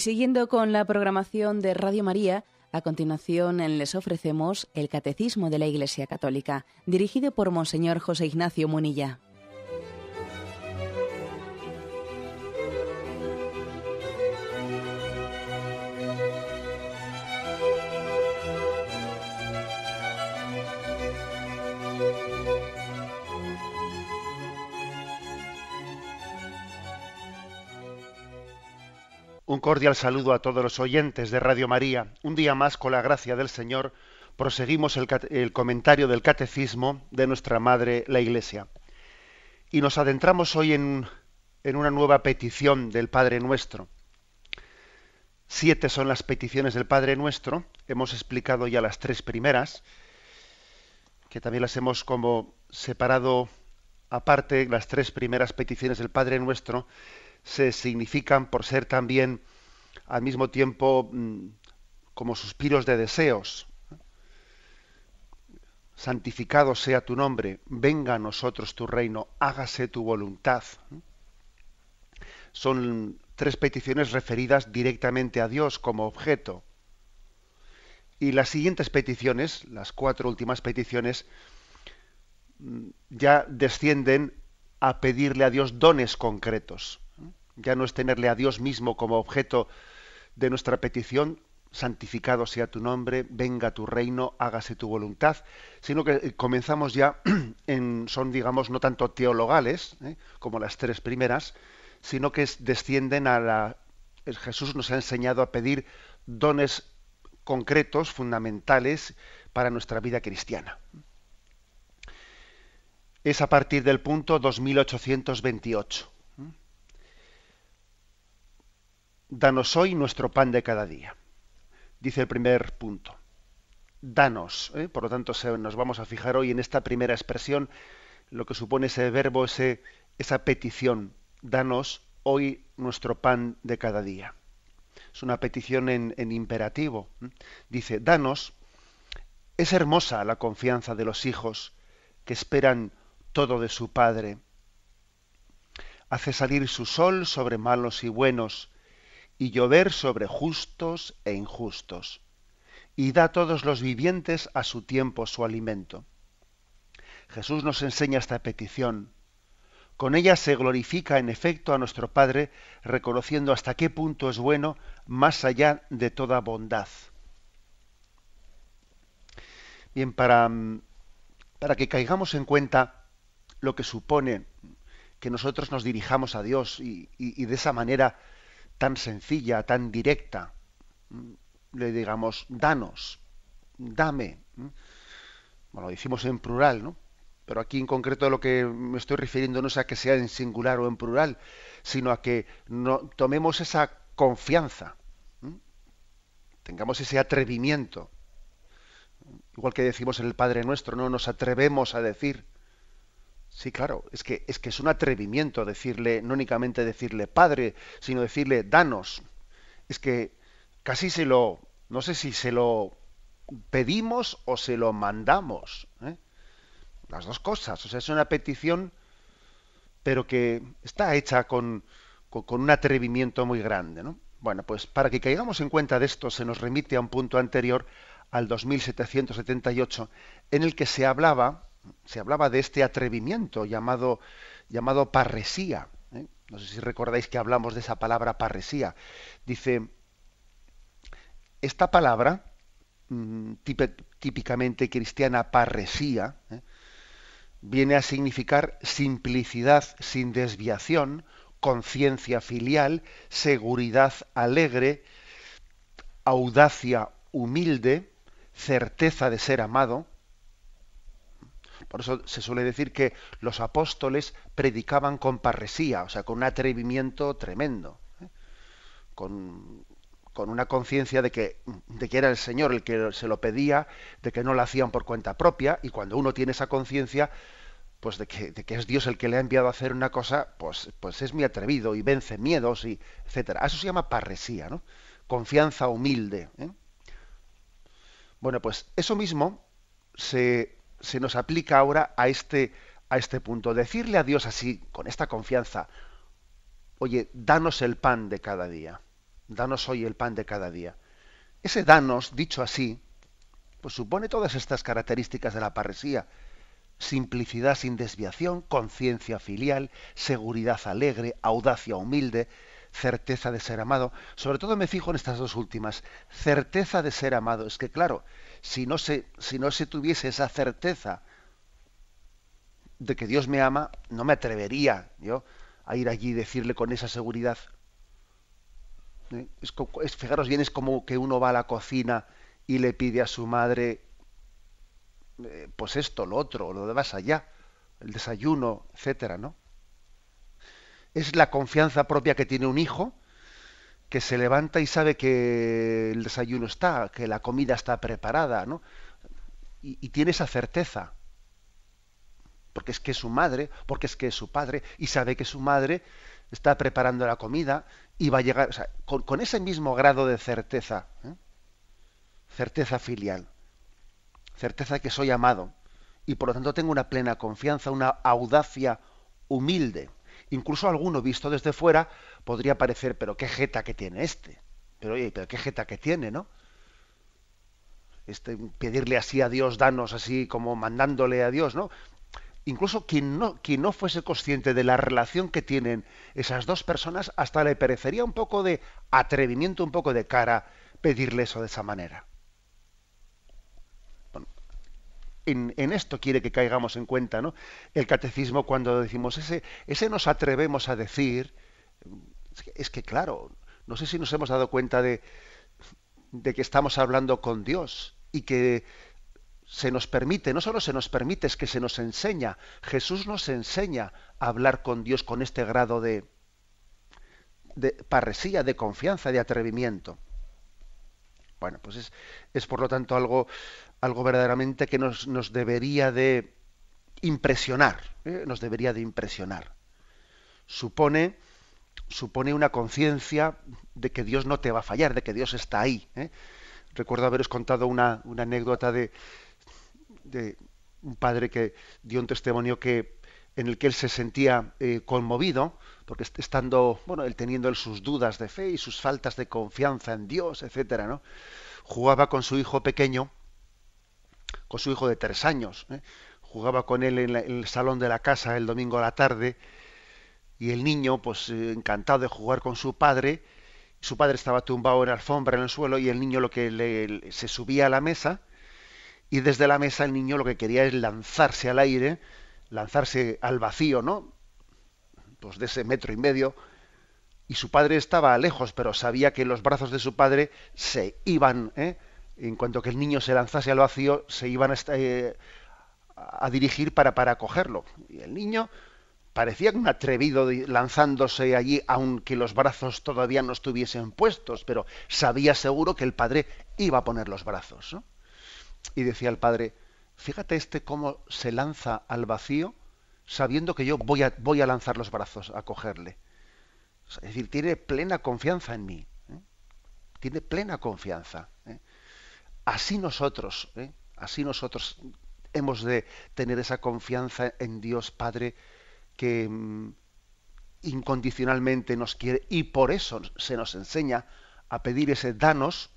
Y siguiendo con la programación de Radio María, a continuación les ofrecemos el Catecismo de la Iglesia Católica, dirigido por Monseñor José Ignacio Munilla. cordial saludo a todos los oyentes de Radio María. Un día más, con la gracia del Señor, proseguimos el, comentario del Catecismo de nuestra Madre la Iglesia. Y nos adentramos hoy en, en una nueva petición del Padre Nuestro. Siete son las peticiones del Padre Nuestro. Hemos explicado ya las tres primeras, que también las hemos como separado aparte, las tres primeras peticiones del Padre Nuestro se significan por ser también al mismo tiempo mm, como suspiros de deseos. Santificado sea tu nombre, venga a nosotros tu reino, hágase tu voluntad. Son tres peticiones referidas directamente a Dios como objeto. Y las siguientes peticiones, las cuatro últimas peticiones, mm, ya descienden a pedirle a Dios dones concretos. Ya no es tenerle a Dios mismo como objeto de nuestra petición, santificado sea tu nombre, venga tu reino, hágase tu voluntad, sino que eh, comenzamos ya en, son, digamos, no tanto teologales, ¿eh? como las tres primeras, sino que descienden a la... Jesús nos ha enseñado a pedir dones concretos, fundamentales, para nuestra vida cristiana. Es a partir del punto 2828. Danos hoy nuestro pan de cada día. Dice el primer punto. Danos. ¿eh? Por lo tanto, nos vamos a fijar hoy en esta primera expresión, lo que supone ese verbo, ese, esa petición. Danos hoy nuestro pan de cada día. Es una petición en imperativo. ¿eh? Dice, danos. Es hermosa la confianza de los hijos que esperan todo de su Padre. Hace salir su sol sobre malos y buenos y llover sobre justos e injustos, y da a todos los vivientes a su tiempo su alimento. Jesús nos enseña esta petición. Con ella se glorifica en efecto a nuestro Padre, reconociendo hasta qué punto es bueno más allá de toda bondad. Bien, para, para que caigamos en cuenta lo que supone que nosotros nos dirijamos a Dios y, y de esa manera tan sencilla, tan directa, mm, le digamos, danos, dame. Mm. Bueno, lo decimos en plural, ¿no? Pero aquí en concreto lo que me estoy refiriendo no es a que sea en singular o en plural, sino a que tomemos esa confianza, mm. tengamos ese atrevimiento. Igual que decimos en el Padre Nuestro, no nos atrevemos a decir, Sí, claro, es que, es que es un atrevimiento decirle, no únicamente decirle padre, sino decirle danos. Es que casi se lo, no sé si se lo pedimos o se lo mandamos. ¿eh? Las dos cosas. O sea, es una petición, pero que está hecha con, un atrevimiento muy grande. Bueno, pues para que caigamos en cuenta de esto, se nos remite a un punto anterior, al 2778, en el que se hablaba se hablaba de este atrevimiento llamado, llamado parresía. ¿eh? No sé si recordáis que hablamos de esa palabra parresía. Dice, esta palabra mm, típicamente cristiana parresía, ¿eh? viene a significar simplicidad sin desviación, conciencia filial, seguridad alegre, audacia humilde, certeza de ser amado, por eso se suele decir que los apóstoles predicaban con parresía, o sea, con un atrevimiento tremendo, ¿eh? con, con, una conciencia de que, de que, era el Señor el que se lo pedía, de que no lo hacían por cuenta propia, y cuando uno tiene esa conciencia, pues de que, es Dios el que le ha enviado a hacer una cosa, pues, pues es muy atrevido y vence miedos, y etcétera. Eso se llama parresía, ¿no? Confianza humilde. ¿eh? Bueno, pues eso mismo se se nos aplica ahora a este, a este punto. Decirle a Dios así, con esta confianza, oye, danos el pan de cada día, danos hoy el pan de cada día. Ese danos, dicho así, pues supone todas estas características de la parresía. Simplicidad sin desviación, conciencia filial, seguridad alegre, audacia humilde, certeza de ser amado. Sobre todo me fijo en estas dos últimas. Certeza de ser amado. Es que claro, si no se, si no se tuviese esa certeza de que Dios me ama, no me atrevería yo a ir allí y decirle con esa seguridad. ¿Eh? Es, fijaros bien, es como que uno va a la cocina y le pide a su madre, eh, pues esto, lo otro, lo de más allá, el desayuno, etcétera, ¿no? Es la confianza propia que tiene un hijo que se levanta y sabe que el desayuno está, que la comida está preparada, ¿no? Y, tiene esa certeza. Porque es que es su madre, porque es que es su padre, y sabe que su madre está preparando la comida y va a llegar, o sea, con, ese mismo grado de certeza, ¿eh? certeza filial, certeza que soy amado y por lo tanto tengo una plena confianza, una audacia humilde. Incluso alguno visto desde fuera podría parecer, pero qué jeta que tiene este. Pero oye, pero qué jeta que tiene, ¿no? Este, pedirle así a Dios, danos así como mandándole a Dios, ¿no? Incluso quien no, quien no fuese consciente de la relación que tienen esas dos personas, hasta le perecería un poco de atrevimiento, un poco de cara pedirle eso de esa manera. Bueno, en, en, esto quiere que caigamos en cuenta, ¿no? El catecismo cuando decimos ese, ese nos atrevemos a decir, es que, claro, no sé si nos hemos dado cuenta de, que estamos hablando con Dios y que se nos permite, no solo se nos permite, es que se nos enseña, Jesús nos enseña a hablar con Dios con este grado de, de parresía, de confianza, de atrevimiento. Bueno, pues es, por lo tanto algo, algo verdaderamente que nos, debería de impresionar, ¿eh? nos debería de impresionar. Supone supone una conciencia de que Dios no te va a fallar, de que Dios está ahí. ¿eh? Recuerdo haberos contado una, anécdota de, un padre que dio un testimonio que en el que él se sentía eh, conmovido, porque estando, bueno, él teniendo sus dudas de fe y sus faltas de confianza en Dios, etcétera, ¿no? Jugaba con su hijo pequeño, con su hijo de tres años, ¿eh? jugaba con él en, en el salón de la casa el domingo a la tarde, y el niño, pues eh, encantado de jugar con su padre, su padre estaba tumbado en la alfombra en el suelo y el niño lo que le, se subía a la mesa y desde la mesa el niño lo que quería es lanzarse al aire, lanzarse al vacío, ¿no? Pues de ese metro y medio y su padre estaba lejos, pero sabía que los brazos de su padre se iban, ¿eh? en cuanto que el niño se lanzase al vacío, se iban a, eh, a dirigir para, para cogerlo. Y el niño, parecía un atrevido lanzándose allí, aunque los brazos todavía no estuviesen puestos, pero sabía seguro que el padre iba a poner los brazos. Y decía el padre, fíjate este cómo se lanza al vacío sabiendo que yo voy a, voy a lanzar los brazos a cogerle. Es decir, tiene plena confianza en mí. ¿eh? Tiene plena confianza. ¿eh? Así nosotros, ¿eh? así nosotros hemos de tener esa confianza en Dios Padre que mm, incondicionalmente nos quiere y por eso se nos enseña a pedir ese danos,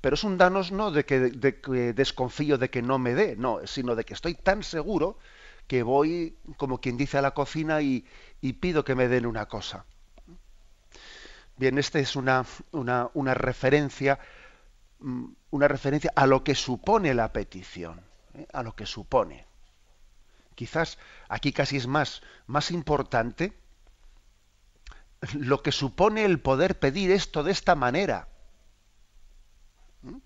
pero es un danos no de que, desconfío de que no me dé, no, sino de que estoy tan seguro que voy, como quien dice, a la cocina y, pido que me den una cosa. Bien, esta es una, referencia, mm, una referencia a lo que supone la petición, ¿eh? a lo que supone quizás aquí casi es más, más importante lo que supone el poder pedir esto de esta manera. ¿Mm?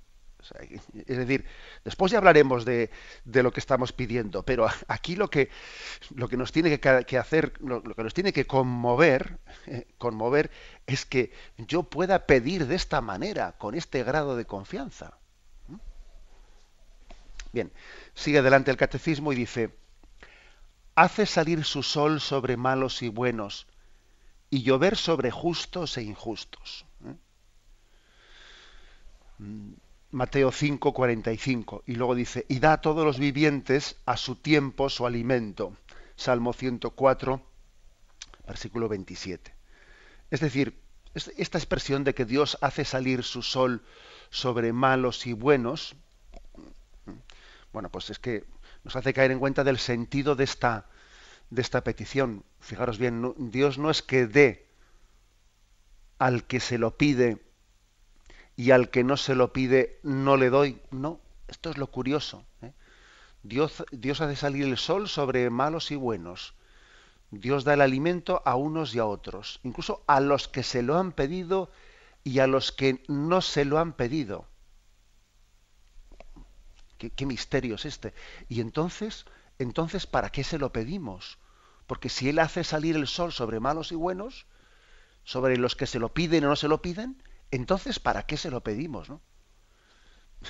Es decir, después ya hablaremos de, de, lo que estamos pidiendo, pero aquí lo que, lo que nos tiene que, hacer, lo, que nos tiene que conmover, eh, conmover, es que yo pueda pedir de esta manera, con este grado de confianza. ¿Mm? Bien, sigue adelante el catecismo y dice, hace salir su sol sobre malos y buenos, y llover sobre justos e injustos. ¿eh? Mm, Mateo 5, 45. Y luego dice, y da a todos los vivientes a su tiempo su alimento. Salmo 104, versículo 27. Es decir, esta expresión de que Dios hace salir su sol sobre malos y buenos, ¿eh? bueno, pues es que nos hace caer en cuenta del sentido de esta, de esta petición. Fijaros bien, Dios no es que dé al que se lo pide y al que no se lo pide no le doy. No, esto es lo curioso. ¿eh? Dios, Dios hace salir el sol sobre malos y buenos. Dios da el alimento a unos y a otros, incluso a los que se lo han pedido y a los que no se lo han pedido. ¿Qué, misterio es este? Y entonces, entonces, ¿para qué se lo pedimos? Porque si Él hace salir el sol sobre malos y buenos, sobre los que se lo piden o no se lo piden, entonces, ¿para qué se lo pedimos?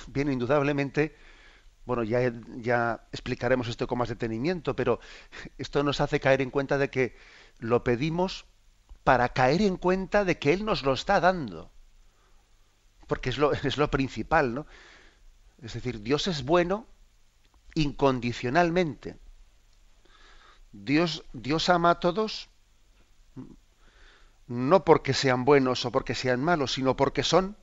Bien, indudablemente, bueno, ya, ya explicaremos esto con más detenimiento, pero esto nos hace caer en cuenta de que lo pedimos para caer en cuenta de que Él nos lo está dando. Porque es lo, es lo principal, ¿no? Es decir, Dios es bueno incondicionalmente. Dios, Dios ama a todos no porque sean buenos o porque sean malos, sino porque son.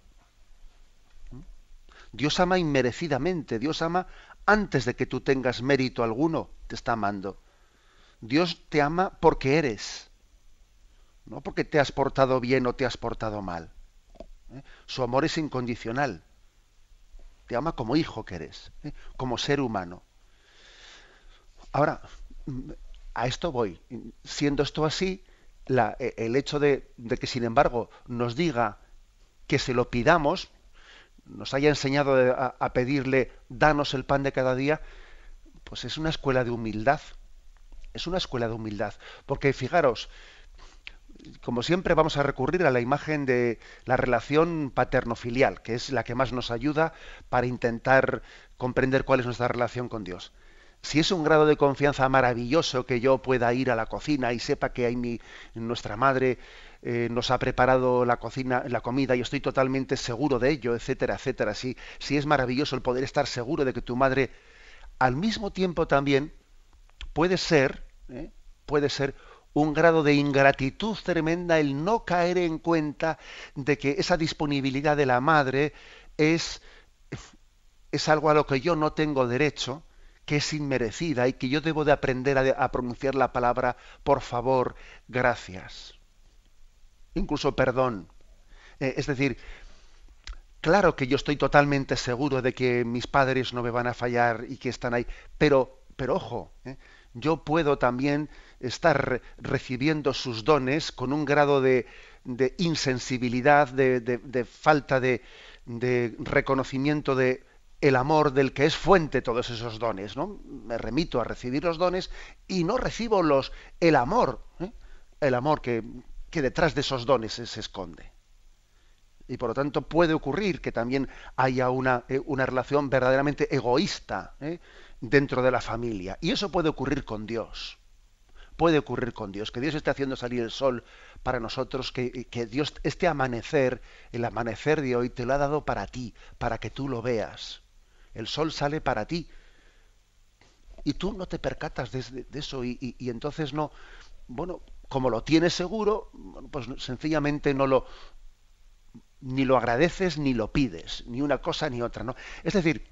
Dios ama inmerecidamente, Dios ama antes de que tú tengas mérito alguno, te está amando. Dios te ama porque eres, no porque te has portado bien o te has portado mal. ¿eh? Su amor es incondicional te ama como hijo que eres, ¿eh? como ser humano. Ahora, mm, a esto voy. Siendo esto así, e, el hecho de, que, sin embargo, nos diga que se lo pidamos, nos haya enseñado a, pedirle, danos el pan de cada día, pues es una escuela de humildad. Es una escuela de humildad. Porque fijaros, como siempre, vamos a recurrir a la imagen de la relación paterno-filial, que es la que más nos ayuda para intentar comprender cuál es nuestra relación con Dios. Si es un grado de confianza maravilloso que yo pueda ir a la cocina y sepa que hay nuestra madre eh, nos ha preparado la cocina, la comida y estoy totalmente seguro de ello, etcétera, etcétera. Si, si es maravilloso el poder estar seguro de que tu madre, al mismo tiempo también puede ser, ¿eh? puede ser un grado de ingratitud tremenda el no caer en cuenta de que esa disponibilidad de la madre es, es algo a lo que yo no tengo derecho, que es inmerecida y que yo debo de aprender a, pronunciar la palabra por favor, gracias, incluso perdón. Eh, es decir, claro que yo estoy totalmente seguro de que mis padres no me van a fallar y que están ahí, pero, pero ojo, eh, yo puedo también Estar recibiendo sus dones con un grado de, insensibilidad, de, falta de, reconocimiento de el amor del que es fuente todos esos dones, ¿no? Me remito a recibir los dones y no recibo los el amor, ¿eh? el amor que, detrás de esos dones se esconde. Y por lo tanto puede ocurrir que también haya una, eh, relación verdaderamente egoísta ¿eh? dentro de la familia. Y eso puede ocurrir con Dios puede ocurrir con Dios, que Dios esté haciendo salir el sol para nosotros, que, Dios, este amanecer, el amanecer de hoy, te lo ha dado para ti, para que tú lo veas. El sol sale para ti. Y tú no te percatas de, eso y, y entonces no, bueno, como lo tienes seguro, pues sencillamente no lo ni lo agradeces ni lo pides, ni una cosa ni otra, ¿no? Es decir,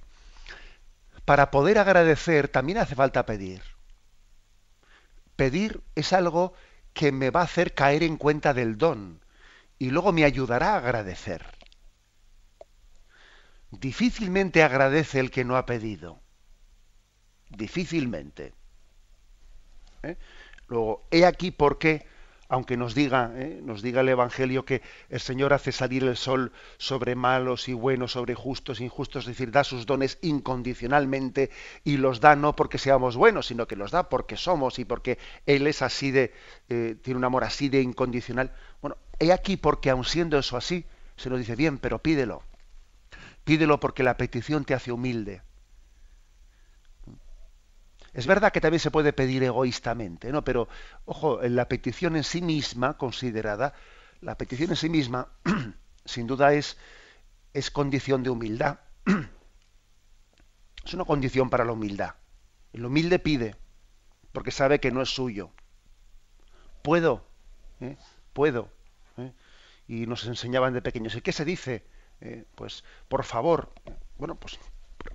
para poder agradecer también hace falta pedir pedir es algo que me va a hacer caer en cuenta del don y luego me ayudará a agradecer. Difícilmente agradece el que no ha pedido. Difícilmente. ¿Eh? Luego, he aquí por qué aunque nos diga, ¿eh? nos diga el Evangelio que el Señor hace salir el sol sobre malos y buenos, sobre justos e injustos, es decir, da sus dones incondicionalmente y los da no porque seamos buenos, sino que los da porque somos y porque Él es así de, eh, tiene un amor así de incondicional. Bueno, he aquí porque aun siendo eso así, se nos dice, bien, pero pídelo. Pídelo porque la petición te hace humilde. Es verdad que también se puede pedir egoístamente, ¿no? Pero, ojo, la petición en sí misma, considerada, la petición en sí misma, sin duda, es, es condición de humildad. es una condición para la humildad. El humilde pide, porque sabe que no es suyo. Puedo, ¿eh? puedo. ¿eh? Y nos enseñaban de pequeños. ¿Y qué se dice? Eh, pues, por favor. Bueno, pues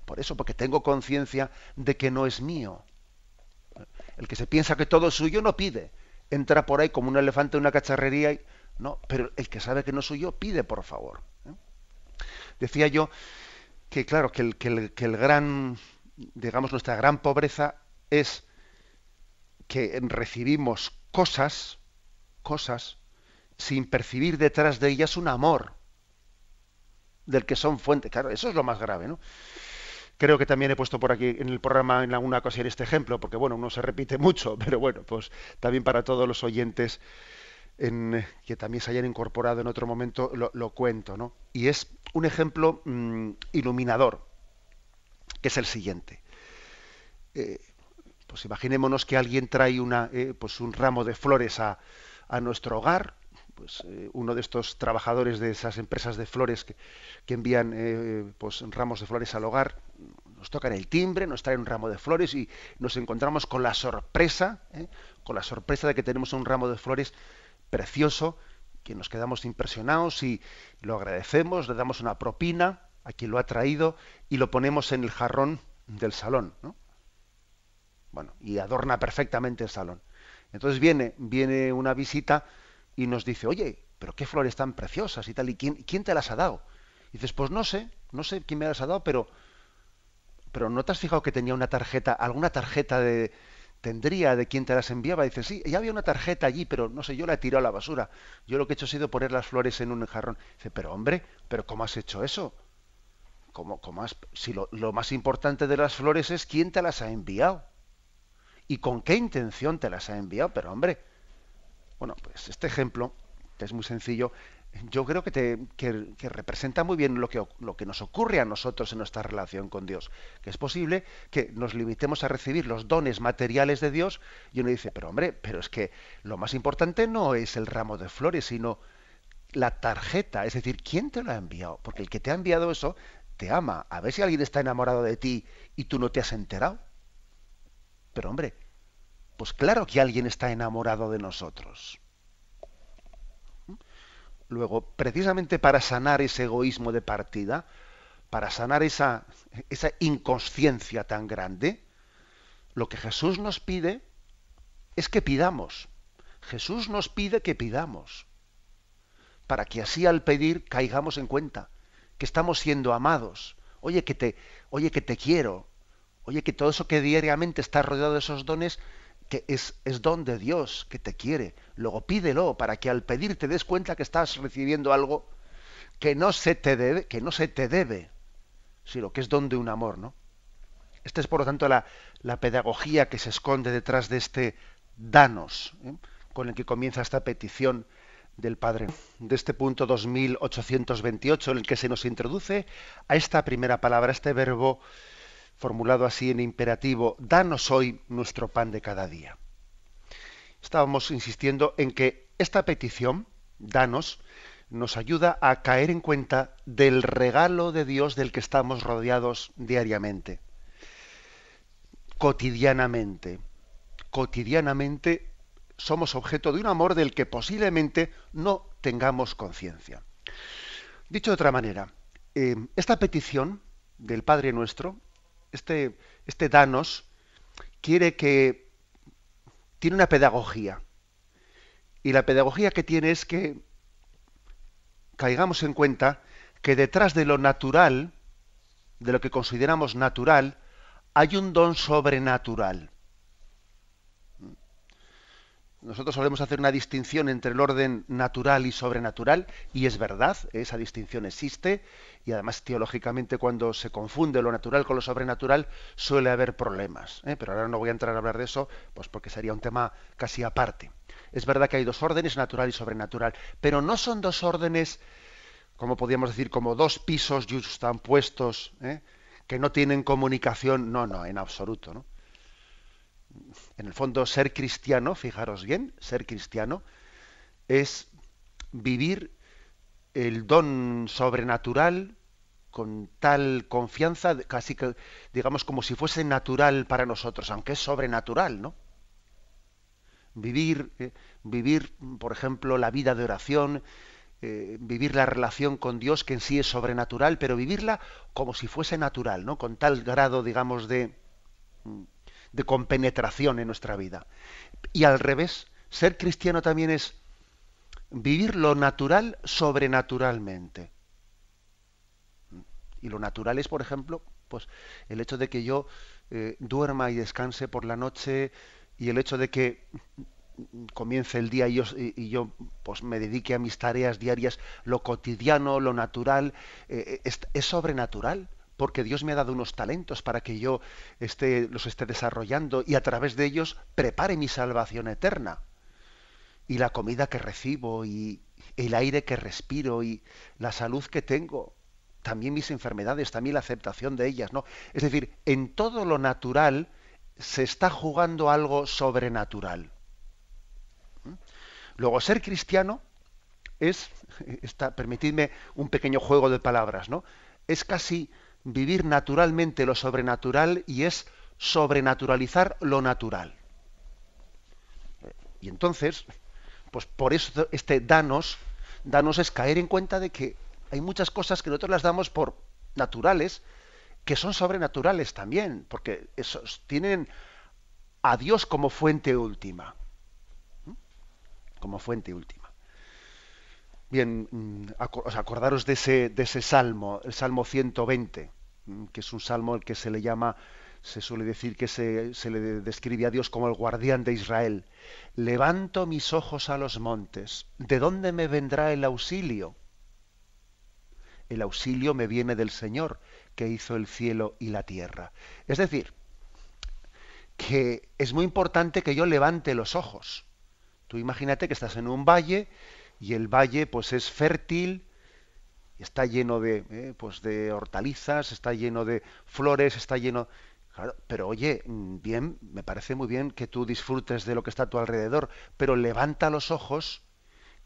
por eso, porque tengo conciencia de que no es mío. El que se piensa que todo es suyo no pide. Entra por ahí como un elefante en una cacharrería y. No, pero el que sabe que no es suyo pide, por favor. ¿eh? Decía yo que, claro, que el, que el gran, digamos, nuestra gran pobreza es que recibimos cosas, cosas, sin percibir detrás de ellas un amor del que son fuente. Claro, eso es lo más grave, ¿no? Creo que también he puesto por aquí en el programa en alguna ocasión este ejemplo, porque bueno, uno se repite mucho, pero bueno, pues también para todos los oyentes que también se hayan incorporado en otro momento, lo, cuento, ¿no? Y es un ejemplo mm, iluminador, que es el siguiente. Eh, pues imaginémonos que alguien trae una, eh, pues un ramo de flores a, nuestro hogar, pues, eh, uno de estos trabajadores de esas empresas de flores que, envían pues, ramos de flores al hogar nos en el timbre, nos traen un ramo de flores y nos encontramos con la sorpresa, ¿eh? con la sorpresa de que tenemos un ramo de flores precioso, que nos quedamos impresionados y lo agradecemos, le damos una propina a quien lo ha traído y lo ponemos en el jarrón del salón. Bueno, y adorna perfectamente el salón. Entonces viene, viene una visita y nos dice, oye, pero qué flores tan preciosas y tal, ¿y quién, quién te las ha dado? Y dices, pues no sé, no sé quién me las ha dado, pero pero ¿no te has fijado que tenía una tarjeta, alguna tarjeta de tendría de quién te las enviaba? dice, sí, ya había una tarjeta allí, pero no sé, yo la he tirado a la basura. Yo lo que he hecho ha sido poner las flores en un jarrón. dice, pero hombre, pero ¿cómo has hecho eso? si lo, más importante de las flores es quién te las ha enviado? ¿Y con qué intención te las ha enviado? Pero hombre, bueno, pues este ejemplo, es muy sencillo, yo creo que, representa muy bien lo que, lo que nos ocurre a nosotros en nuestra relación con Dios. Que es posible que nos limitemos a recibir los dones materiales de Dios y uno dice, pero hombre, pero es que lo más importante no es el ramo de flores, sino la tarjeta. Es decir, ¿quién te lo ha enviado? Porque el que te ha enviado eso te ama. A ver si alguien está enamorado de ti y tú no te has enterado. Pero hombre, pues claro que alguien está enamorado de nosotros. Luego, precisamente para sanar ese egoísmo de partida, para sanar esa, esa inconsciencia tan grande, lo que Jesús nos pide es que pidamos. Jesús nos pide que pidamos, para que así al pedir caigamos en cuenta que estamos siendo amados. Oye que te, oye que te quiero. Oye que todo eso que diariamente está rodeado de esos dones que es, es don de Dios, que te quiere. Luego pídelo para que al pedir te des cuenta que estás recibiendo algo que no se te debe, que no se te debe, sino que es don de un amor, ¿no? Esta es, por lo tanto, la, pedagogía que se esconde detrás de este danos, ¿eh? con el que comienza esta petición del Padre. De este punto 2828 en el que se nos introduce a esta primera palabra, este verbo formulado así en imperativo, danos hoy nuestro pan de cada día. Estábamos insistiendo en que esta petición, danos, nos ayuda a caer en cuenta del regalo de Dios del que estamos rodeados diariamente, cotidianamente. Cotidianamente somos objeto de un amor del que posiblemente no tengamos conciencia. Dicho de otra manera, eh, esta petición del Padre Nuestro este, este, Danos quiere que tiene una pedagogía. Y la pedagogía que tiene es que caigamos en cuenta que detrás de lo natural, de lo que consideramos natural, hay un don sobrenatural nosotros solemos hacer una distinción entre el orden natural y sobrenatural, y es verdad, esa distinción existe, y además teológicamente cuando se confunde lo natural con lo sobrenatural suele haber problemas, ¿eh? pero ahora no voy a entrar a hablar de eso, pues porque sería un tema casi aparte. Es verdad que hay dos órdenes, natural y sobrenatural, pero no son dos órdenes, como podríamos decir, como dos pisos están puestos, ¿eh? que no tienen comunicación, no, no, en absoluto, ¿no? En el fondo, ser cristiano, fijaros bien, ser cristiano es vivir el don sobrenatural con tal confianza, casi que, digamos, como si fuese natural para nosotros, aunque es sobrenatural, ¿no? Vivir, eh, vivir, por ejemplo, la vida de oración, eh, vivir la relación con Dios, que en sí es sobrenatural, pero vivirla como si fuese natural, ¿no? Con tal grado, digamos, de, mm, de compenetración en nuestra vida. Y al revés, ser cristiano también es vivir lo natural sobrenaturalmente. Y lo natural es, por ejemplo, pues el hecho de que yo eh, duerma y descanse por la noche y el hecho de que comience el día y yo, y yo pues me dedique a mis tareas diarias, lo cotidiano, lo natural, eh, es sobrenatural porque Dios me ha dado unos talentos para que yo esté, los esté desarrollando y a través de ellos prepare mi salvación eterna. Y la comida que recibo y el aire que respiro y la salud que tengo, también mis enfermedades, también la aceptación de ellas, ¿no? Es decir, en todo lo natural se está jugando algo sobrenatural. ¿Mm? Luego, ser cristiano es, está, permitidme un pequeño juego de palabras, ¿no? Es casi vivir naturalmente lo sobrenatural y es sobrenaturalizar lo natural. Y entonces, pues por eso este danos, danos es caer en cuenta de que hay muchas cosas que nosotros las damos por naturales, que son sobrenaturales también, porque esos tienen a Dios como fuente última. Como fuente última. Bien, mm, acordaros de ese, salmo, el Salmo 120, mm, que es un salmo el que se le llama, se suele decir que se, se le describe a Dios como el guardián de Israel. Levanto mis ojos a los montes, ¿de dónde me vendrá el auxilio? El auxilio me viene del Señor, que hizo el cielo y la tierra. Es decir, que es muy importante que yo levante los ojos. Tú imagínate que estás en un valle y el valle pues es fértil, está lleno de, eh, pues de hortalizas, está lleno de flores, está lleno... pero oye, mm, bien, me parece muy bien que tú disfrutes de lo que está a tu alrededor, pero levanta los ojos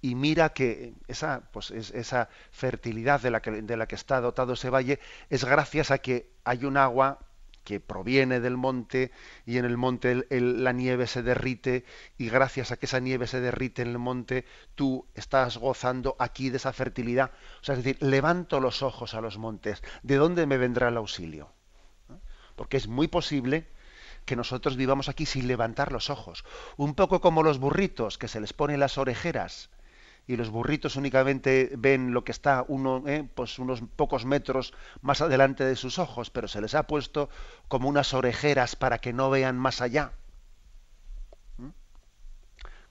y mira que esa, pues, esa fertilidad de la, que, de la que está dotado ese valle es gracias a que hay un agua que proviene del monte y en el monte la nieve se derrite y gracias a que esa nieve se derrite en el monte tú estás gozando aquí de esa fertilidad. O sea, es decir, levanto los ojos a los montes, ¿de dónde me vendrá el auxilio? Porque es muy posible que nosotros vivamos aquí sin levantar los ojos, un poco como los burritos que se les ponen las orejeras y los burritos únicamente ven lo que está eh, pues unos pocos metros más adelante de sus ojos, pero se les ha puesto como unas orejeras para que no vean más allá. ¿Mm?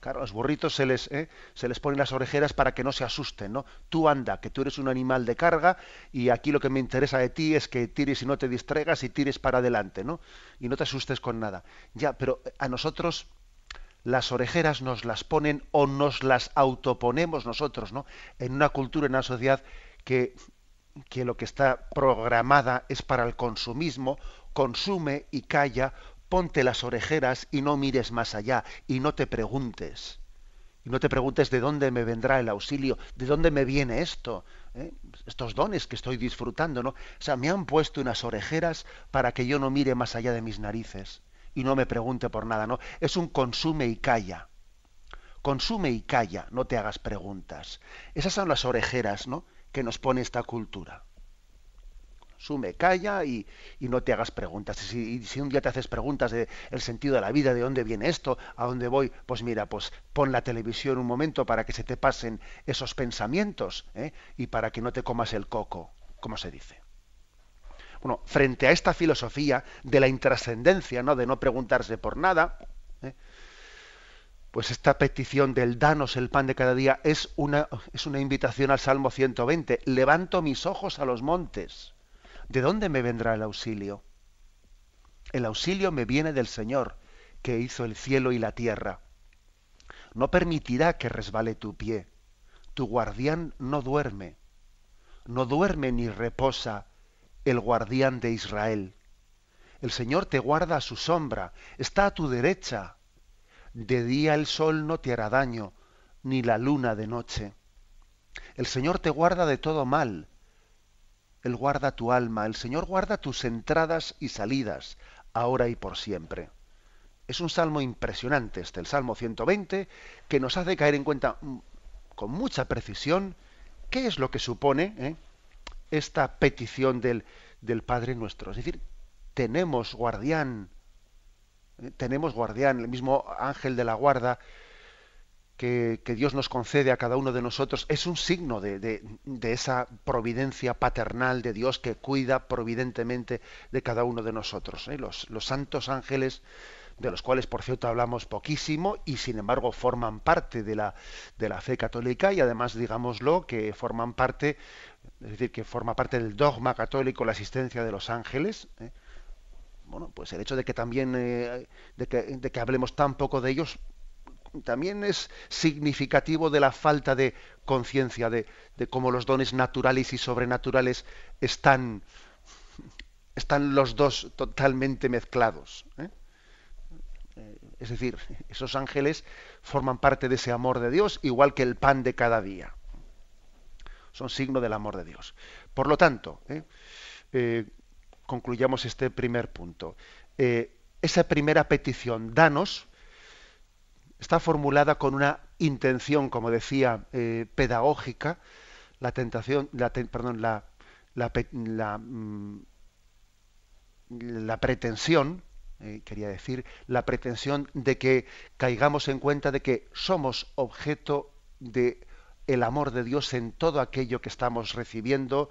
Claro, a los burritos se les, eh, se les ponen las orejeras para que no se asusten, ¿no? Tú anda, que tú eres un animal de carga y aquí lo que me interesa de ti es que tires y no te distraigas y tires para adelante, ¿no? Y no te asustes con nada. Ya, pero a nosotros las orejeras nos las ponen o nos las autoponemos nosotros, ¿no? En una cultura, en una sociedad que, lo que está programada es para el consumismo, consume y calla, ponte las orejeras y no mires más allá y no te preguntes. Y no te preguntes de dónde me vendrá el auxilio, de dónde me viene esto, ¿eh? estos dones que estoy disfrutando, ¿no? O sea, me han puesto unas orejeras para que yo no mire más allá de mis narices y no me pregunte por nada, ¿no? Es un consume y calla. Consume y calla, no te hagas preguntas. Esas son las orejeras, ¿no? Que nos pone esta cultura. Consume, calla y, no te hagas preguntas. Y si, un día te haces preguntas de el sentido de la vida, de dónde viene esto, a dónde voy, pues mira, pues pon la televisión un momento para que se te pasen esos pensamientos ¿eh? y para que no te comas el coco, como se dice. Bueno, frente a esta filosofía de la intrascendencia, ¿no? de no preguntarse por nada, ¿eh? pues esta petición del danos el pan de cada día es una, es una invitación al Salmo 120. Levanto mis ojos a los montes. ¿De dónde me vendrá el auxilio? El auxilio me viene del Señor, que hizo el cielo y la tierra. No permitirá que resbale tu pie. Tu guardián no duerme. No duerme ni reposa el guardián de Israel. El Señor te guarda a su sombra, está a tu derecha. De día el sol no te hará daño, ni la luna de noche. El Señor te guarda de todo mal. Él guarda tu alma, el Señor guarda tus entradas y salidas, ahora y por siempre. Es un salmo impresionante este, el Salmo 120, que nos hace caer en cuenta mm, con mucha precisión qué es lo que supone, ¿eh? esta petición del, del Padre nuestro. Es decir, tenemos guardián, tenemos guardián, el mismo ángel de la guarda que, Dios nos concede a cada uno de nosotros, es un signo de, esa providencia paternal de Dios que cuida providentemente de cada uno de nosotros. ¿eh? Los, los santos ángeles de los cuales, por cierto, hablamos poquísimo y, sin embargo, forman parte de la, de la fe católica y, además, digámoslo, que forman parte es decir, que forma parte del dogma católico la existencia de los ángeles, ¿eh? bueno, pues el hecho de que también eh, de, que, hablemos tan poco de ellos también es significativo de la falta de conciencia de, cómo los dones naturales y sobrenaturales están, están los dos totalmente mezclados. ¿eh? Es decir, esos ángeles forman parte de ese amor de Dios, igual que el pan de cada día son signo del amor de Dios. Por lo tanto, ¿eh? Eh, concluyamos este primer punto. Eh, esa primera petición, danos, está formulada con una intención, como decía, pedagógica. La tentación, la, perdón, la, la, mm, pretensión, quería decir, la pretensión de que caigamos en cuenta de que somos objeto de el amor de Dios en todo aquello que estamos recibiendo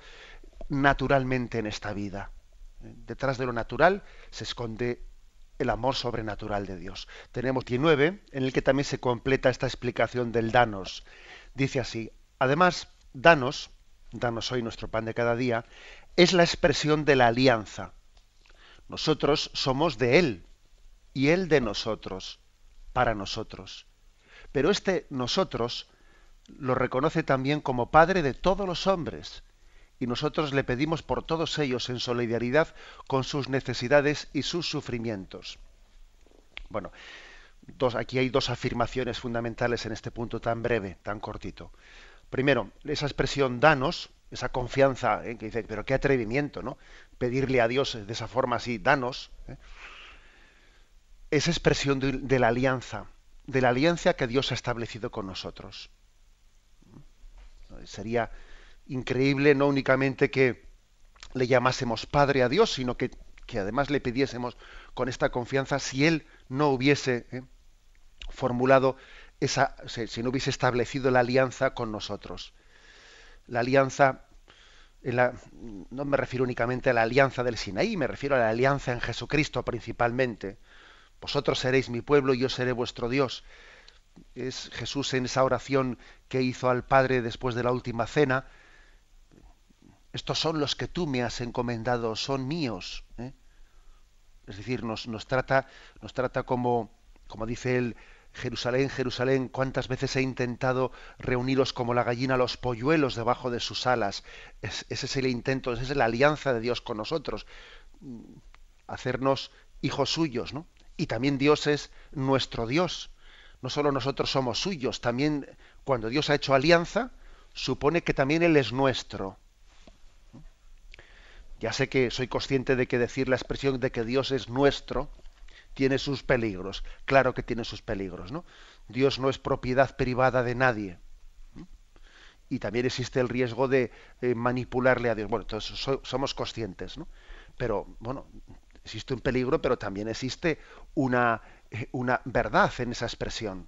naturalmente en esta vida. Detrás de lo natural se esconde el amor sobrenatural de Dios. Tenemos 19, en el que también se completa esta explicación del danos. Dice así, además, danos, danos hoy nuestro pan de cada día, es la expresión de la alianza. Nosotros somos de Él y Él de nosotros, para nosotros. Pero este nosotros lo reconoce también como Padre de todos los hombres, y nosotros le pedimos por todos ellos en solidaridad con sus necesidades y sus sufrimientos. Bueno, dos, aquí hay dos afirmaciones fundamentales en este punto tan breve, tan cortito. Primero, esa expresión danos, esa confianza en eh, que dice, pero qué atrevimiento, ¿no? Pedirle a Dios eh, de esa forma así, danos. Eh. Esa expresión de la alianza, de la alianza que Dios ha establecido con nosotros sería increíble no únicamente que le llamásemos Padre a Dios, sino que, además le pidiésemos con esta confianza si Él no hubiese eh, formulado esa, si no hubiese establecido la alianza con nosotros. La alianza, no me refiero únicamente a la alianza del Sinaí, me refiero a la alianza en Jesucristo principalmente. Vosotros seréis mi pueblo y yo seré vuestro Dios es Jesús en esa oración que hizo al Padre después de la última cena. Estos son los que tú me has encomendado, son míos. ¿eh? Es decir, nos, trata, nos trata como, como dice él, Jerusalén, Jerusalén, cuántas veces he intentado reuniros como la gallina los polluelos debajo de sus alas. ese es el intento, esa es la alianza de Dios con nosotros, mm, hacernos hijos suyos, ¿no? Y también Dios es nuestro Dios no solo nosotros somos suyos, también cuando Dios ha hecho alianza, supone que también Él es nuestro. Ya sé que soy consciente de que decir la expresión de que Dios es nuestro tiene sus peligros. Claro que tiene sus peligros, ¿no? Dios no es propiedad privada de nadie. Y también existe el riesgo de eh, manipularle a Dios. Bueno, todos somos conscientes, ¿no? Pero, bueno, existe un peligro, pero también existe una eh, una verdad en esa expresión.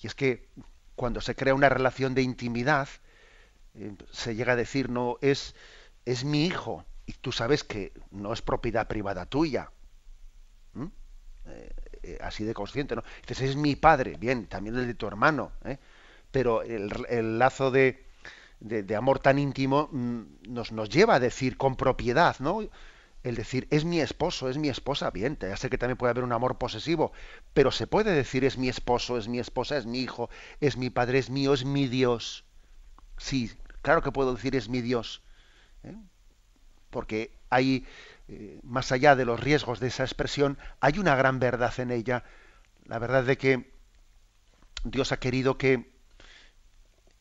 Y es que cuando se crea una relación de intimidad, eh, se llega a decir, no, es, es mi hijo, y tú sabes que no es propiedad privada tuya. ¿Mm? Eh, así de consciente, ¿no? Dices, es mi padre, bien, también el de tu hermano, pero el, el lazo de, de, de, amor tan íntimo mm, nos, nos lleva a decir con propiedad, ¿no? el decir es mi esposo, es mi esposa, bien, ya sé que también puede haber un amor posesivo, pero se puede decir es mi esposo, es mi esposa, es mi hijo, es mi padre, es mío, es mi Dios. Sí, claro que puedo decir es mi Dios, ¿eh? porque hay, eh, más allá de los riesgos de esa expresión, hay una gran verdad en ella, la verdad de que Dios ha querido que,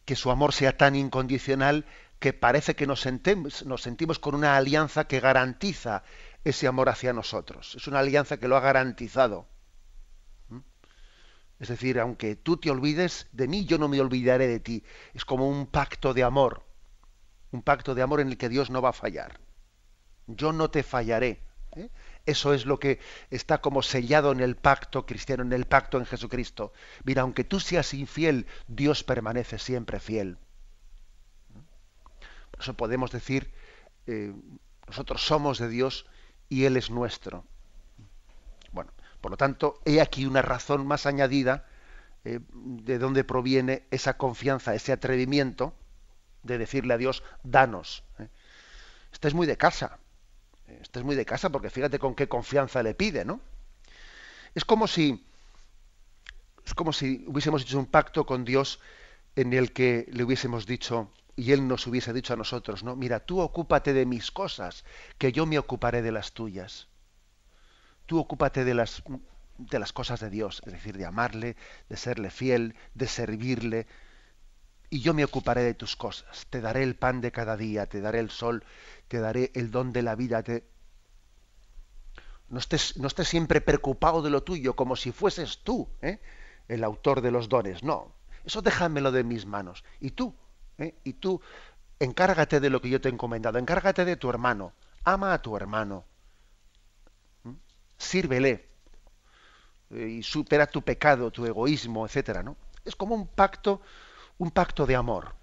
que su amor sea tan incondicional que parece que nos, sentimos, nos sentimos con una alianza que garantiza ese amor hacia nosotros. Es una alianza que lo ha garantizado. ¿Mm? Es decir, aunque tú te olvides de mí, yo no me olvidaré de ti. Es como un pacto de amor. Un pacto de amor en el que Dios no va a fallar. Yo no te fallaré. ¿eh? Eso es lo que está como sellado en el pacto cristiano, en el pacto en Jesucristo. Mira, aunque tú seas infiel, Dios permanece siempre fiel eso podemos decir, eh, nosotros somos de Dios y Él es nuestro. Bueno, por lo tanto, he aquí una razón más añadida eh, de dónde proviene esa confianza, ese atrevimiento de decirle a Dios, danos. ¿Eh? Este es muy de casa. Este es muy de casa porque fíjate con qué confianza le pide, ¿no? Es como si, es como si hubiésemos hecho un pacto con Dios en el que le hubiésemos dicho, y Él nos hubiese dicho a nosotros, ¿no? Mira, tú ocúpate de mis cosas, que yo me ocuparé de las tuyas. Tú ocúpate de las, de las cosas de Dios, es decir, de amarle, de serle fiel, de servirle, y yo me ocuparé de tus cosas. Te daré el pan de cada día, te daré el sol, te daré el don de la vida. No, estés, no siempre preocupado de lo tuyo, como si fueses tú ¿eh? el autor de los dones. No, eso déjamelo de mis manos. Y tú, ¿eh? y tú encárgate de lo que yo te he encomendado, encárgate de tu hermano, ama a tu hermano, sírvele eh, y supera tu pecado, tu egoísmo, etcétera, ¿no? Es como un pacto, un pacto de amor.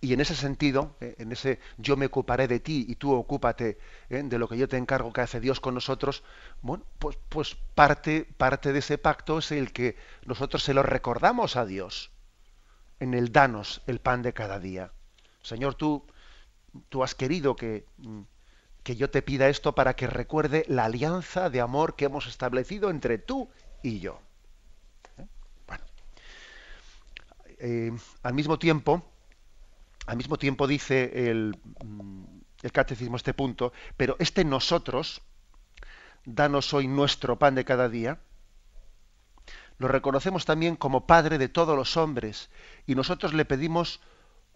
Y en ese sentido, eh, en ese yo me ocuparé de ti y tú ocúpate de lo que yo te encargo que hace Dios con nosotros, bueno, pues, pues parte, parte de ese pacto es el que nosotros se lo recordamos a Dios en el danos el pan de cada día. Señor, tú, tú has querido que, mm, que yo te pida esto para que recuerde la alianza de amor que hemos establecido entre tú y yo. ¿Eh? Eh, al mismo tiempo, al mismo tiempo dice el, mm, el catecismo este punto, pero este nosotros, danos hoy nuestro pan de cada día, lo reconocemos también como Padre de todos los hombres y nosotros le pedimos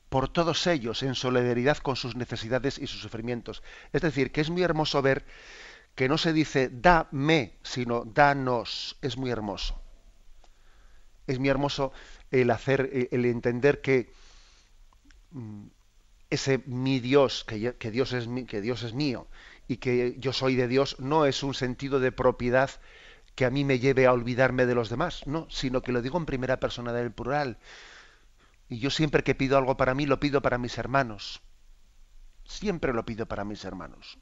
por todos ellos en solidaridad con sus necesidades y sus sufrimientos. Es decir, que es muy hermoso ver que no se dice dame, sino danos. Es muy hermoso. Es muy hermoso el hacer, eh, el entender que mm, ese mi Dios, que, Dios es, que Dios es mío y que yo soy de Dios, no es un sentido de propiedad que a mí me lleve a olvidarme de los demás, no, sino que lo digo en primera persona del plural. Y yo siempre que pido algo para mí, lo pido para mis hermanos. Siempre lo pido para mis hermanos.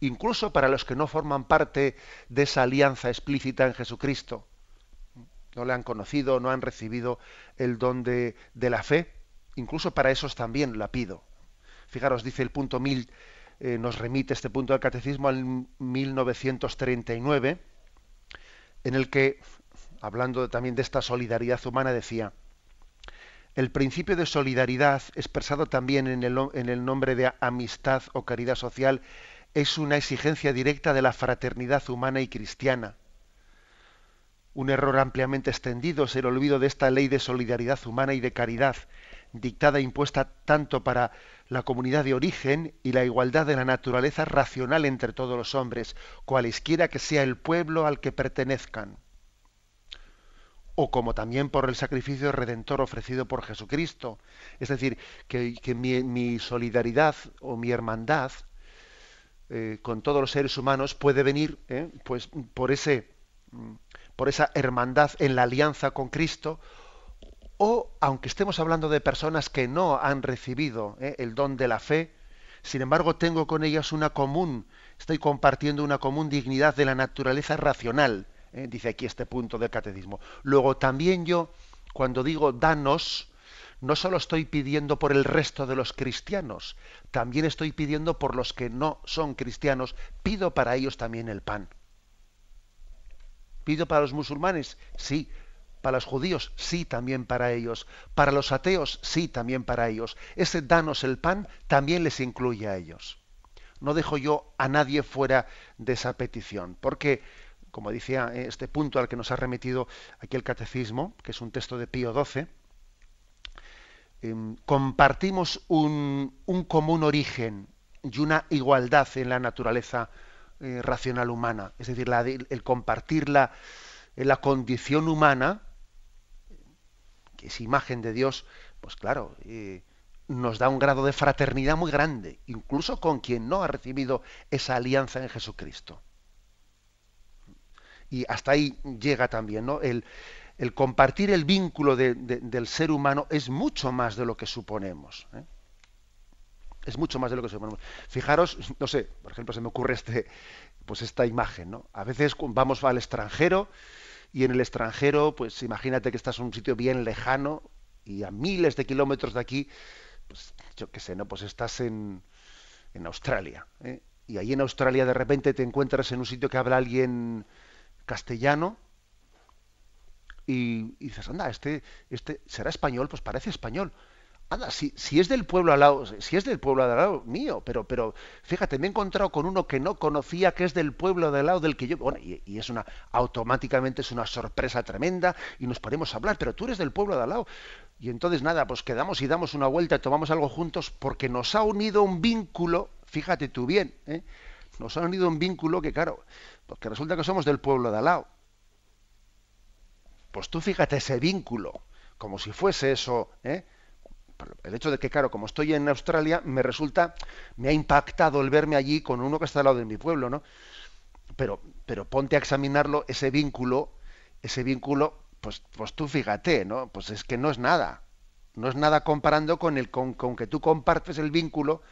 Incluso para los que no forman parte de esa alianza explícita en Jesucristo. No le han conocido, no han recibido el don de, la fe. Incluso para esos también la pido. Fijaros, dice el punto 1000, eh, nos remite este punto del catecismo al 1939 en el que, hablando también de esta solidaridad humana, decía, el principio de solidaridad, expresado también en el, nombre de amistad o caridad social, es una exigencia directa de la fraternidad humana y cristiana. Un error ampliamente extendido es el olvido de esta ley de solidaridad humana y de caridad, dictada e impuesta tanto para la comunidad de origen y la igualdad de la naturaleza racional entre todos los hombres, cualesquiera que sea el pueblo al que pertenezcan o como también por el sacrificio redentor ofrecido por Jesucristo. Es decir, que, mi, solidaridad o mi hermandad eh, con todos los seres humanos puede venir eh, pues, por, ese, mm, por esa hermandad en la alianza con Cristo o aunque estemos hablando de personas que no han recibido eh, el don de la fe, sin embargo tengo con ellas una común, estoy compartiendo una común dignidad de la naturaleza racional, eh, dice aquí este punto del catecismo. Luego también yo, cuando digo danos, no solo estoy pidiendo por el resto de los cristianos, también estoy pidiendo por los que no son cristianos, pido para ellos también el pan. ¿Pido para los musulmanes? Sí, para los judíos, sí, también para ellos. Para los ateos, sí, también para ellos. Ese danos el pan también les incluye a ellos. No dejo yo a nadie fuera de esa petición, porque, como decía eh, este punto al que nos ha remitido aquí el Catecismo, que es un texto de Pío XII, em, compartimos un, común origen y una igualdad en la naturaleza eh, racional humana. Es decir, el compartir la condición humana esa imagen de Dios, pues claro, eh, nos da un grado de fraternidad muy grande, incluso con quien no ha recibido esa alianza en Jesucristo. Y hasta ahí llega también, ¿no? El, compartir el vínculo del ser humano es mucho más de lo que suponemos. ¿eh? Es mucho más de lo que suponemos. Fijaros, no sé, por ejemplo, se me ocurre este, pues esta imagen, ¿no? A veces vamos al extranjero y en el extranjero, pues imagínate que estás en un sitio bien lejano y a miles de kilómetros de aquí, pues yo qué sé, ¿no? Pues estás en, en Australia. ¿eh? Y ahí en Australia de repente te encuentras en un sitio que habla alguien castellano y, y dices, anda, este, este será español, pues parece español. Anda, si, es del pueblo al lado, si es del pueblo al lado mío, pero, pero fíjate, me he encontrado con uno que no conocía que es del pueblo de lado del que yo. Bueno, y, es una, automáticamente es una sorpresa tremenda, y nos ponemos a hablar, pero tú eres del pueblo de al lado. Y entonces nada, pues quedamos y damos una vuelta, tomamos algo juntos, porque nos ha unido un vínculo, fíjate tú bien, ¿eh? nos ha unido un vínculo que, claro, porque resulta que somos del pueblo de al lado. Pues tú fíjate ese vínculo, como si fuese eso, ¿eh? el hecho de que, claro, como estoy en Australia, me resulta, me ha impactado el verme allí con uno que está al lado de mi pueblo, ¿no? Pero, pero ponte a examinarlo, ese vínculo, ese vínculo, pues, pues tú fíjate, ¿no? Pues es que no es nada. No es nada comparando con el con, que tú compartes el vínculo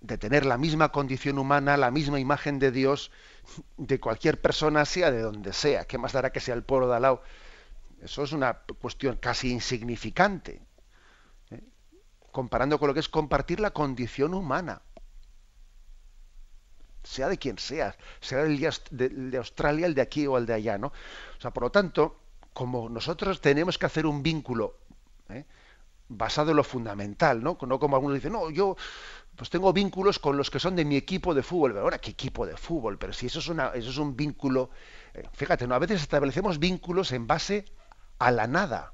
de tener la misma condición humana, la misma imagen de Dios, de cualquier persona, sea de donde sea. ¿Qué más dará que sea el pueblo de al lado? Eso es una cuestión casi insignificante comparando con lo que es compartir la condición humana. Sea de quien sea, sea el de Australia, el de aquí o el de allá, ¿no? sea, por lo tanto, como nosotros tenemos que hacer un vínculo ¿eh? basado en lo fundamental, ¿no? como algunos dicen, no, yo pues tengo vínculos con los que son de mi equipo de fútbol. Pero ahora, ¿qué equipo de fútbol? Pero si eso es, un vínculo... Eh, fíjate, ¿no? a veces establecemos vínculos en base a la nada,